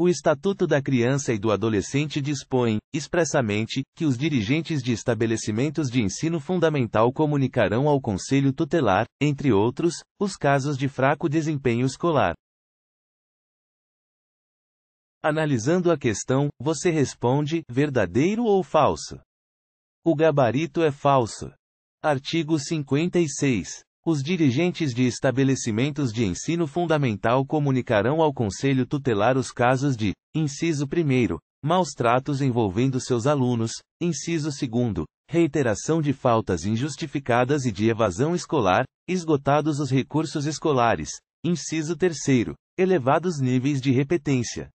O Estatuto da Criança e do Adolescente dispõe, expressamente, que os dirigentes de estabelecimentos de ensino fundamental comunicarão ao Conselho Tutelar, entre outros, os casos de fraco desempenho escolar. Analisando a questão, você responde: verdadeiro ou falso? O gabarito é falso. Artigo 56. Os dirigentes de estabelecimentos de ensino fundamental comunicarão ao Conselho Tutelar os casos de, inciso 1, maus tratos envolvendo seus alunos, inciso 2, reiteração de faltas injustificadas e de evasão escolar, esgotados os recursos escolares, inciso 3, elevados níveis de repetência,